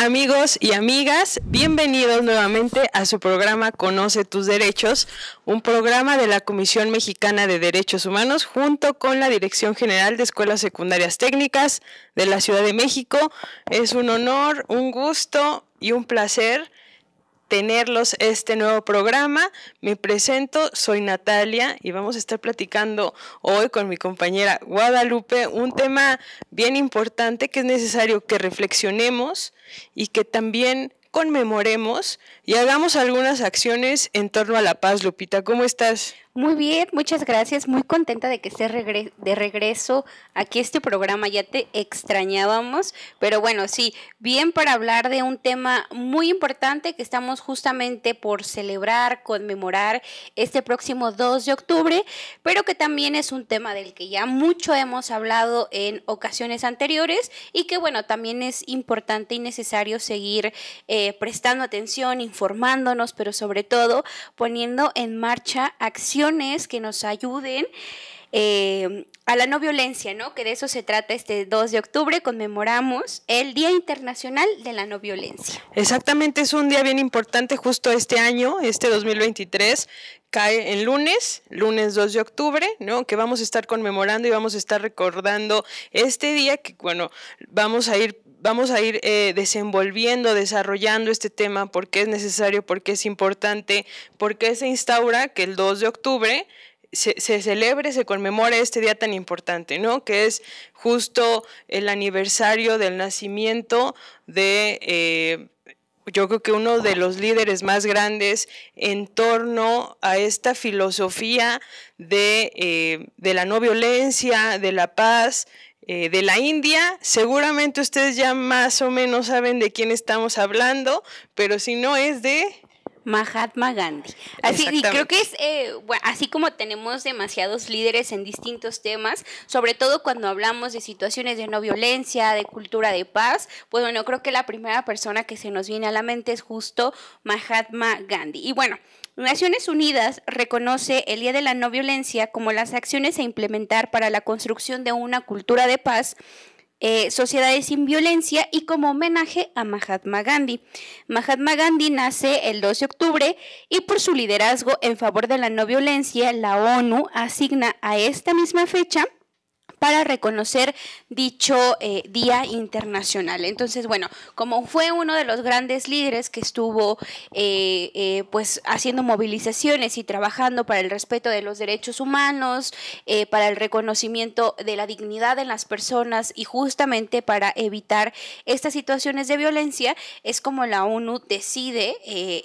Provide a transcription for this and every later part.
amigos y amigas, bienvenidos nuevamente a su programa Conoce tus derechos, un programa de la Comisión Mexicana de Derechos Humanos junto con la Dirección General de Escuelas Secundarias Técnicas de la Ciudad de México. Es un honor, un gusto y un placer tenerlos este nuevo programa. Me presento, soy Natalia y vamos a estar platicando hoy con mi compañera Guadalupe un tema bien importante que es necesario que reflexionemos y que también conmemoremos y hagamos algunas acciones en torno a la paz. Lupita, ¿cómo estás? Muy bien, muchas gracias. Muy contenta de que estés de regreso aquí a este programa. Ya te extrañábamos, pero bueno, sí, bien para hablar de un tema muy importante que estamos justamente por celebrar, conmemorar este próximo 2 de octubre, pero que también es un tema del que ya mucho hemos hablado en ocasiones anteriores y que bueno, también es importante y necesario seguir eh, prestando atención, informándonos, pero sobre todo poniendo en marcha acciones que nos ayuden em, a la no violencia, ¿no? Que de eso se trata este 2 de octubre, conmemoramos el Día Internacional de la No Violencia. Exactamente, es un día bien importante justo este año, este 2023, cae en lunes, lunes 2 de octubre, ¿no? Que vamos a estar conmemorando y vamos a estar recordando este día que, bueno, vamos a ir vamos a ir eh, desenvolviendo, desarrollando este tema, porque es necesario, porque es importante, porque se instaura que el 2 de octubre se, celebre, se conmemore este día tan importante, ¿no? Que es justo el aniversario del nacimiento de... Eh, yo creo que uno de los líderes más grandes en torno a esta filosofía de, eh, de la no violencia, de la paz, eh, de la India. Seguramente ustedes ya más o menos saben de quién estamos hablando, pero si no es de... Mahatma Gandhi. Así, y creo que es, eh, así como tenemos demasiados líderes en distintos temas, sobre todo cuando hablamos de situaciones de no violencia, de cultura de paz, pues bueno, creo que la primera persona que se nos viene a la mente es justo Mahatma Gandhi. Y bueno, Naciones Unidas reconoce el Día de la No Violencia como las acciones a implementar para la construcción de una cultura de paz eh, sociedades sin violencia y como homenaje a Mahatma Gandhi. Mahatma Gandhi nace el 12 de octubre y por su liderazgo en favor de la no violencia, la ONU asigna a esta misma fecha para reconocer dicho eh, Día Internacional. Entonces, bueno, como fue uno de los grandes líderes que estuvo eh, eh, pues haciendo movilizaciones y trabajando para el respeto de los derechos humanos, para el reconocimiento de la dignidad en las personas y justamente para evitar estas situaciones de violencia, es como la ONU decide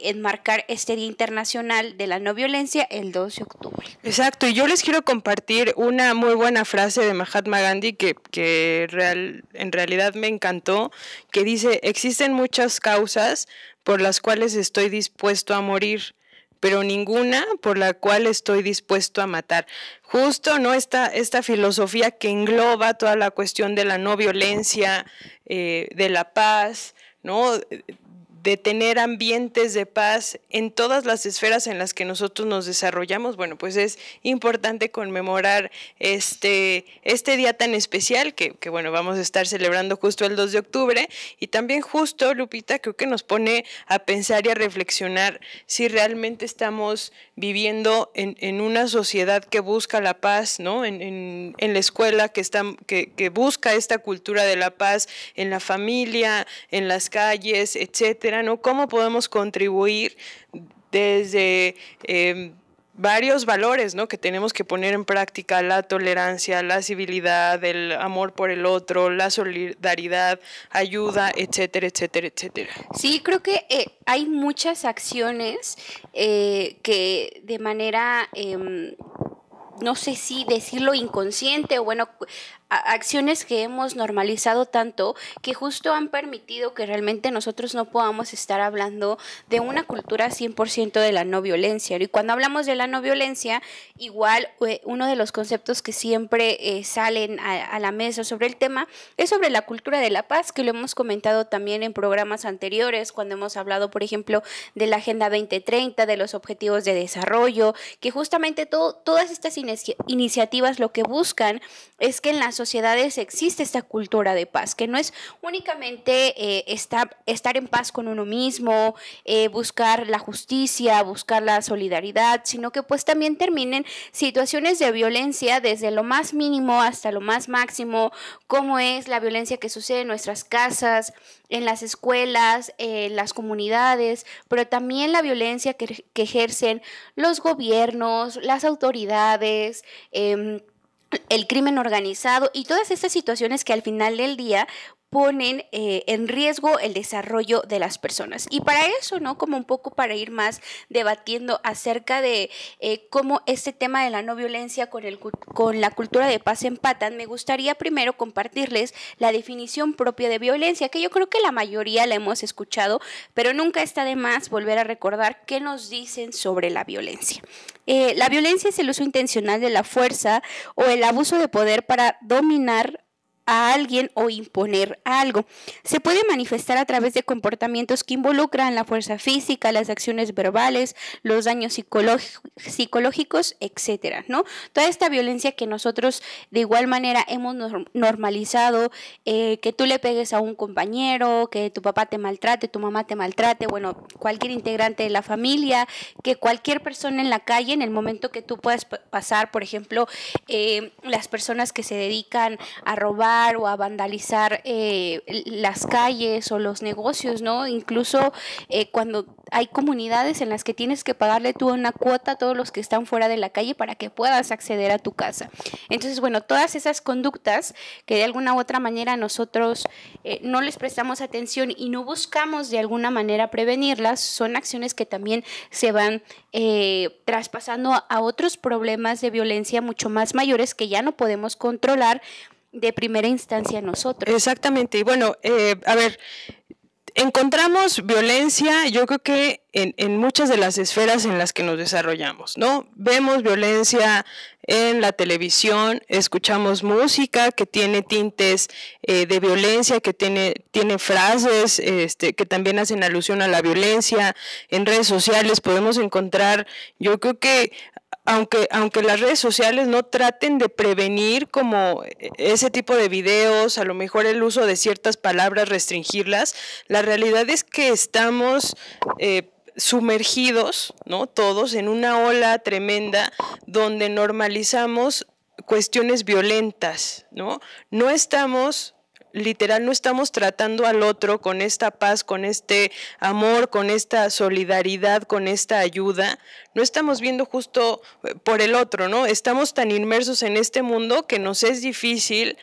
enmarcar este Día Internacional de la No Violencia el 2 de octubre. Exacto, y yo les quiero compartir una muy buena frase de Mahatma Gandhi que, real, en realidad me encantó, que dice, existen muchas causas por las cuales estoy dispuesto a morir pero ninguna por la cual estoy dispuesto a matar. Justo, ¿no? Esta, esta filosofía que engloba toda la cuestión de la no violencia, eh, de la paz, ¿no? de tener ambientes de paz en todas las esferas en las que nosotros nos desarrollamos, bueno, pues es importante conmemorar este, este día tan especial que, bueno, vamos a estar celebrando justo el 2 de octubre y también justo, Lupita, creo que nos pone a pensar y a reflexionar si realmente estamos viviendo en, una sociedad que busca la paz, ¿no? En, la escuela que, está, que busca esta cultura de la paz, en la familia, en las calles, etcétera ¿Cómo podemos contribuir desde... Em, varios valores que tenemos que poner en práctica, la tolerancia, la civilidad, el amor por el otro, la solidaridad, ayuda, etcétera, etcétera, etcétera. Sí, creo que eh, hay muchas acciones eh, que de manera... Em, no sé si decirlo inconsciente o bueno, acciones que hemos normalizado tanto que justo han permitido que realmente nosotros no podamos estar hablando de una cultura 100% de la no violencia. Y cuando hablamos de la no violencia, igual eh, uno de los conceptos que siempre eh, salen a, la mesa sobre el tema es sobre la cultura de la paz, que lo hemos comentado también en programas anteriores, cuando hemos hablado, por ejemplo, de la Agenda 2030, de los Objetivos de Desarrollo, que justamente todo, todas estas iniciativas lo que buscan es que en las sociedades existe esta cultura de paz, que no es únicamente eh, estar, en paz con uno mismo, eh, buscar la justicia, buscar la solidaridad, sino que pues también terminen situaciones de violencia desde lo más mínimo hasta lo más máximo, como es la violencia que sucede en nuestras casas, en las escuelas, en las comunidades, pero también la violencia que, ejercen los gobiernos, las autoridades. Em, el crimen organizado y todas estas situaciones que al final del día ponen eh, en riesgo el desarrollo de las personas. Y para eso, ¿no? Como un poco para ir más debatiendo acerca de eh, cómo este tema de la no violencia con, el, con la cultura de paz empatan, me gustaría primero compartirles la definición propia de violencia, que yo creo que la mayoría la hemos escuchado, pero nunca está de más volver a recordar qué nos dicen sobre la violencia. Eh, la violencia es el uso intencional de la fuerza o el abuso de poder para dominar a alguien o imponer algo. Se puede manifestar a través de comportamientos que involucran la fuerza física, las acciones verbales, los daños psicológicos, etcétera, ¿no? Toda esta violencia que nosotros de igual manera hemos normalizado, eh, que tú le pegues a un compañero, que tu papá te maltrate, tu mamá te maltrate, bueno, cualquier integrante de la familia, que cualquier persona en la calle, en el momento que tú puedas pasar, por ejemplo, eh, las personas que se dedican a robar, o a vandalizar eh, las calles o los negocios, ¿no? Incluso eh, cuando hay comunidades en las que tienes que pagarle tú una cuota a todos los que están fuera de la calle para que puedas acceder a tu casa. Entonces, bueno, todas esas conductas que de alguna u otra manera nosotros eh, no les prestamos atención y no buscamos de alguna manera prevenirlas, son acciones que también se van traspasando a otros problemas de violencia mucho más mayores que ya no podemos controlar de primera instancia nosotros. Exactamente. Y bueno, eh, a ver, encontramos violencia, yo creo que en, muchas de las esferas en las que nos desarrollamos, ¿no? Vemos violencia en la televisión, escuchamos música que tiene tintes eh, de violencia, que tiene, tiene frases este, que también hacen alusión a la violencia, en redes sociales podemos encontrar, yo creo que aunque, las redes sociales no traten de prevenir como ese tipo de videos, a lo mejor el uso de ciertas palabras, restringirlas, la realidad es que estamos... Eh, sumergidos, ¿no? Todos en una ola tremenda donde normalizamos cuestiones violentas, ¿no? No estamos literal no estamos tratando al otro con esta paz, con este amor, con esta solidaridad, con esta ayuda, no estamos viendo justo eh, por el otro, ¿no? Estamos tan inmersos en este mundo que nos es difícil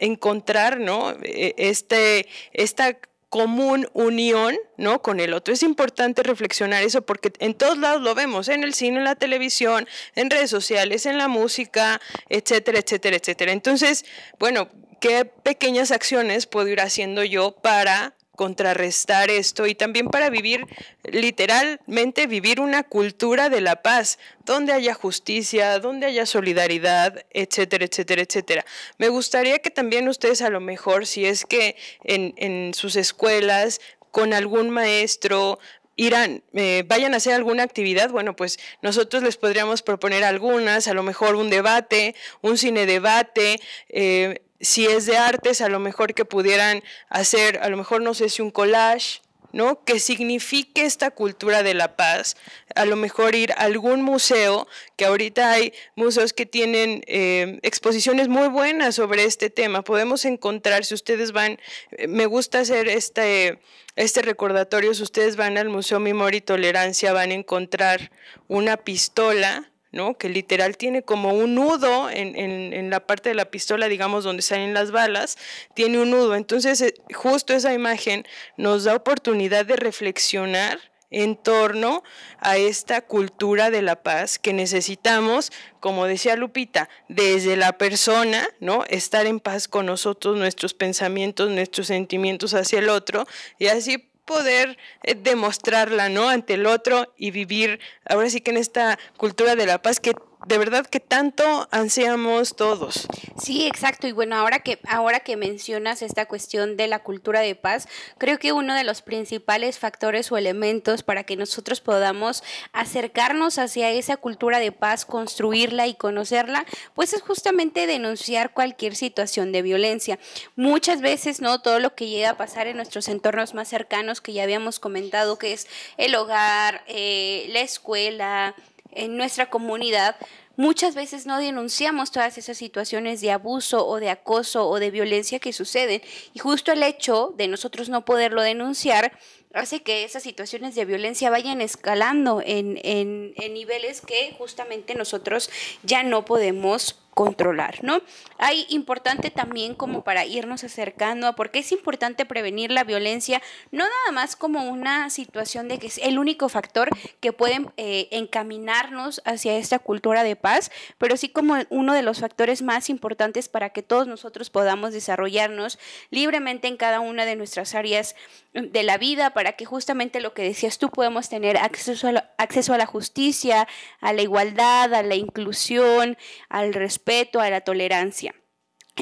encontrar, ¿no? E-, este, esta común unión, ¿no? Con el otro. Es importante reflexionar eso porque en todos lados lo vemos, ¿eh? en el cine, en la televisión, en redes sociales, en la música, etcétera, etcétera, etcétera. Entonces, bueno, qué pequeñas acciones puedo ir haciendo yo para contrarrestar esto y también para vivir literalmente vivir una cultura de la paz, donde haya justicia, donde haya solidaridad, etcétera, etcétera, etcétera. Me gustaría que también ustedes a lo mejor, si es que en, sus escuelas, con algún maestro, irán, eh, vayan a hacer alguna actividad, bueno, pues nosotros les podríamos proponer algunas, a lo mejor un debate, un cine debate, eh, si es de artes, a lo mejor que pudieran hacer, a lo mejor no sé si un collage, ¿no? Que signifique esta cultura de la paz. A lo mejor ir a algún museo, que ahorita hay museos que tienen em, exposiciones muy buenas sobre este tema. Podemos encontrar, si ustedes van, eh, me gusta hacer este, este recordatorio, si ustedes van al Museo Memoria y Tolerancia, van a encontrar una pistola que literal tiene como un nudo en, la parte de la pistola, digamos, donde salen las balas, tiene un nudo. Entonces, eh, justo esa imagen nos da oportunidad de reflexionar en torno a esta cultura de la paz que necesitamos, como decía Lupita, desde la persona, ¿no? Estar en paz con nosotros, nuestros pensamientos, nuestros sentimientos hacia el otro y así poder eh, demostrarla, ¿no? Ante el otro y vivir ahora sí que en esta cultura de la paz que de verdad que tanto ansiamos todos. Sí, exacto. Y bueno, ahora que, ahora que mencionas esta cuestión de la cultura de paz, creo que uno de los principales factores o elementos para que nosotros podamos acercarnos hacia esa cultura de paz, construirla y conocerla, pues es justamente denunciar cualquier situación de violencia. Muchas veces, ¿no? Todo lo que llega a pasar en nuestros entornos más cercanos, que ya habíamos comentado, que es el hogar, eh, la escuela, en nuestra comunidad, muchas veces no denunciamos todas esas situaciones de abuso o de acoso o de violencia que suceden. Y justo el hecho de nosotros no poderlo denunciar hace que esas situaciones de violencia vayan escalando en, en, niveles que justamente nosotros ya no podemos controlar, ¿no? Hay importante también como para irnos acercando a por qué es importante prevenir la violencia, no nada más como una situación de que es el único factor que puede eh, encaminarnos hacia esta cultura de paz, pero sí como uno de los factores más importantes para que todos nosotros podamos desarrollarnos libremente en cada una de nuestras áreas de la vida, para que justamente lo que decías tú podemos tener acceso a acceso a la justicia, a la igualdad, a la inclusión, al respeto respeto, a la tolerancia.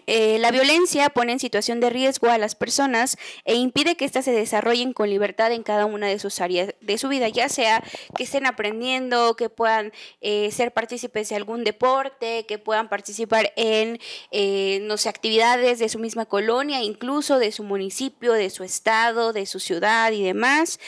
Eh, la violencia pone en situación de riesgo a las personas e impide que éstas se desarrollen con libertad en cada una de sus áreas de su vida, ya sea que estén aprendiendo, que puedan eh, ser partícipes de algún deporte, que puedan participar en, eh, no actividades de su misma colonia, incluso de su municipio, de su estado, de su ciudad y demás.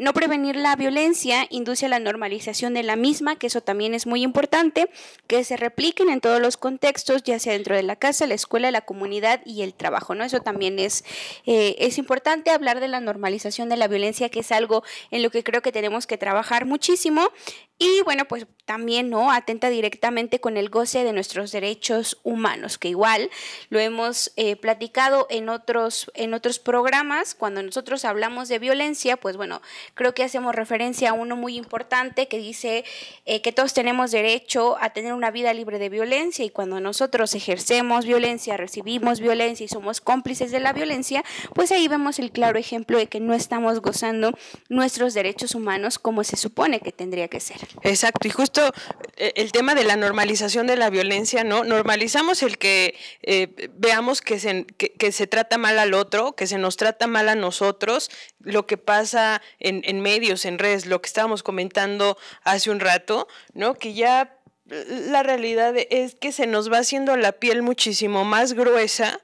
no prevenir la violencia induce a la normalización de la misma, que eso también es muy importante, que se repliquen en todos los contextos, ya sea dentro de la casa, la escuela, la comunidad y el trabajo, ¿no? Eso también es, eh, es importante hablar de la normalización de la violencia, que es algo en lo que creo que tenemos que trabajar muchísimo. Y bueno, pues también, ¿no? Atenta directamente con el goce de nuestros derechos humanos, que igual lo hemos eh, platicado en otros, en otros programas. Cuando nosotros hablamos de violencia, pues bueno, creo que hacemos referencia a uno muy importante que dice eh, que todos tenemos derecho a tener una vida libre de violencia y cuando nosotros ejercemos violencia, recibimos violencia y somos cómplices de la violencia, pues ahí vemos el claro ejemplo de que no estamos gozando nuestros derechos humanos como se supone que tendría que ser. Exacto, y justo eh, el tema de la normalización de la violencia, ¿no? Normalizamos el que eh, veamos que se, se trata mal al otro, que se nos trata mal a nosotros, lo que pasa en, en medios, en redes, lo que estábamos comentando hace un rato, ¿no? Que ya la realidad es que se nos va haciendo la piel muchísimo más gruesa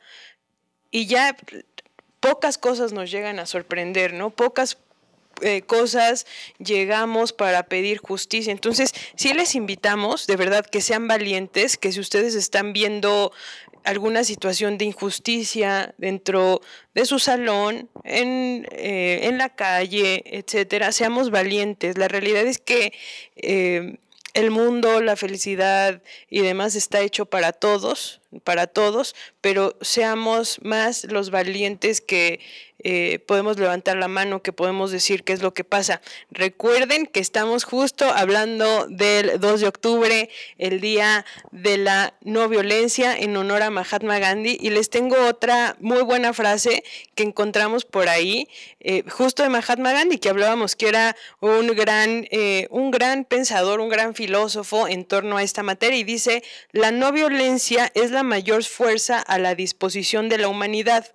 y ya pocas cosas nos llegan a sorprender, ¿no? Pocas eh, cosas llegamos para pedir justicia. Entonces, sí les invitamos, de verdad, que sean valientes, que si ustedes están viendo alguna situación de injusticia dentro de su salón, en, eh, la calle, etcétera, seamos valientes. La realidad es que... Eh, el mundo, la felicidad y demás está hecho para todos para todos, pero seamos más los valientes que eh, podemos levantar la mano, que podemos decir qué es lo que pasa. Recuerden que estamos justo hablando del 2 de octubre, el Día de la No Violencia en honor a Mahatma Gandhi, y les tengo otra muy buena frase que encontramos por ahí, eh, justo de Mahatma Gandhi, que hablábamos que era un gran, eh, un gran pensador, un gran filósofo en torno a esta materia, y dice, la no violencia es la mayor fuerza a la disposición de la humanidad.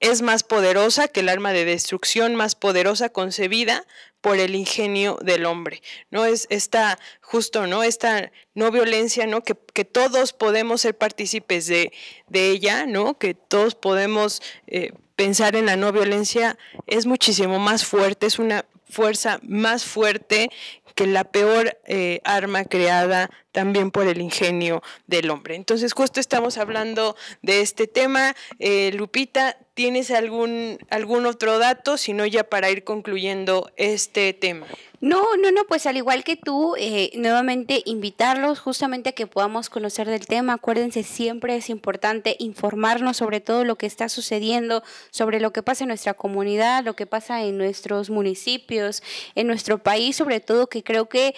Es más poderosa que el arma de destrucción más poderosa concebida por el ingenio del hombre. No es esta justo, ¿no? Esta no violencia, ¿no? Que, todos podemos ser partícipes de, ella, ¿no? Que todos podemos eh, pensar en la no violencia es muchísimo más fuerte, es una fuerza más fuerte que la peor eh, arma creada también por el ingenio del hombre. Entonces, justo estamos hablando de este tema. Eh, Lupita, ¿tienes algún, algún otro dato? Si no, ya para ir concluyendo este tema. No, no, no, pues al igual que tú, eh, nuevamente invitarlos justamente a que podamos conocer del tema. Acuérdense, siempre es importante informarnos sobre todo lo que está sucediendo, sobre lo que pasa en nuestra comunidad, lo que pasa en nuestros municipios, en nuestro país, sobre todo que creo que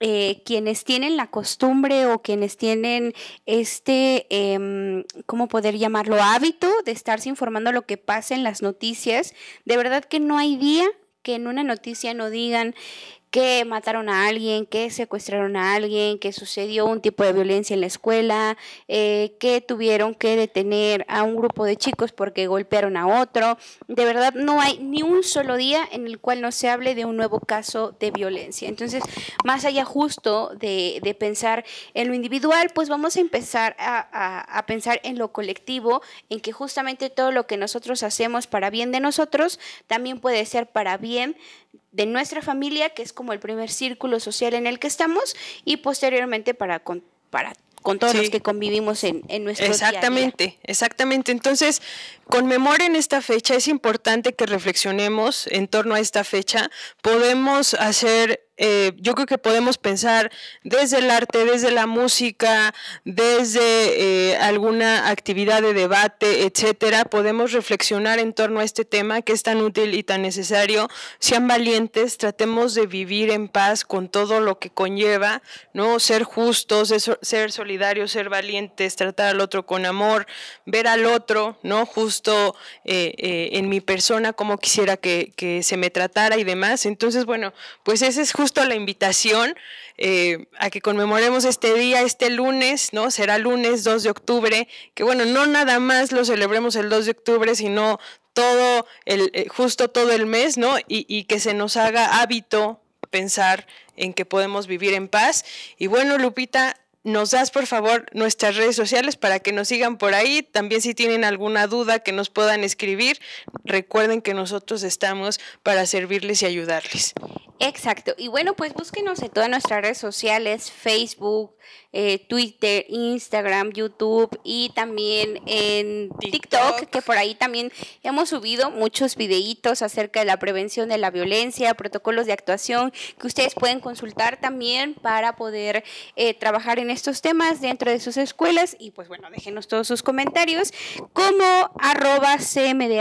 eh, quienes tienen la costumbre o quienes tienen este, em, ¿cómo poder llamarlo? Hábito de estarse informando lo que pasa en las noticias. De verdad que no hay día que en una noticia no digan que mataron a alguien, que secuestraron a alguien, que sucedió un tipo de violencia en la escuela, eh, que tuvieron que detener a un grupo de chicos porque golpearon a otro. De verdad, no hay ni un solo día en el cual no se hable de un nuevo caso de violencia. Entonces, más allá justo de, pensar en lo individual, pues vamos a empezar a, a pensar en lo colectivo, en que justamente todo lo que nosotros hacemos para bien de nosotros también puede ser para bien de nuestra familia, que es como el primer círculo social en el que estamos, y posteriormente para, con, para con todos los que convivimos en, en nuestro Exactamente, exactamente. Entonces, conmemoren esta fecha, es importante que reflexionemos en torno a esta fecha. Podemos hacer eh, yo creo que podemos pensar desde el arte, desde la música, desde eh, alguna actividad de debate, etcétera, podemos reflexionar en torno a este tema que es tan útil y tan necesario. Sean valientes, tratemos de vivir en paz con todo lo que conlleva, ¿no? Ser justos, ser solidarios, ser valientes, tratar al otro con amor, ver al otro, ¿no? Justo eh, en mi persona, como quisiera que, se me tratara y demás. Entonces, bueno, pues ese es justo la invitación eh, a que conmemoremos este día, este lunes, ¿no? Será lunes 2 de octubre, que bueno, no nada más lo celebremos el 2 de octubre, sino todo el, eh, justo todo el mes, ¿no? y que se nos haga hábito pensar en que podemos vivir en paz. Y bueno, Lupita, nos das por favor nuestras redes sociales para que nos sigan por ahí. También si tienen alguna duda que nos puedan escribir, recuerden que nosotros estamos para servirles y ayudarles. Exacto. Y bueno, pues búsquenos en todas nuestras redes sociales, Facebook, eh, Twitter, Instagram, YouTube y también en TikTok. que por ahí también hemos subido muchos videitos acerca de la prevención de la violencia, protocolos de actuación que ustedes pueden consultar también para poder eh, trabajar en estos temas dentro de sus escuelas y pues bueno, déjenos todos sus comentarios como arroba cmdh.org.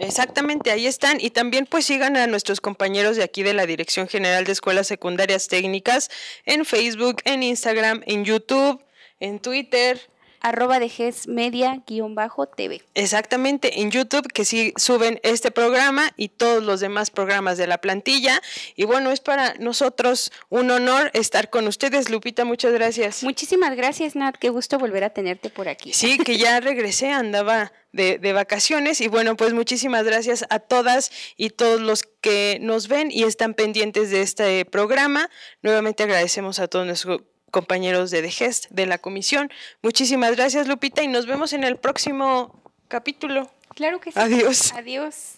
Exactamente, ahí están. Y también pues sigan a nuestros compañeros de aquí de la Dirección General de Escuelas Secundarias Técnicas en Facebook, en Instagram, en YouTube, en Twitter arroba de media-tv. Exactamente, en YouTube que sí suben este programa y todos los demás programas de la plantilla. Y bueno, es para nosotros un honor estar con ustedes. Lupita, muchas gracias. Muchísimas gracias, Nat. Qué gusto volver a tenerte por aquí. Sí, que ya regresé, andaba de, de, vacaciones. Y bueno, pues muchísimas gracias a todas y todos los que nos ven y están pendientes de este programa. Nuevamente agradecemos a todos nuestros compañeros de DGEST, de la comisión. Muchísimas gracias, Lupita, y nos vemos en el próximo capítulo. Claro que sí. Adiós. Adiós.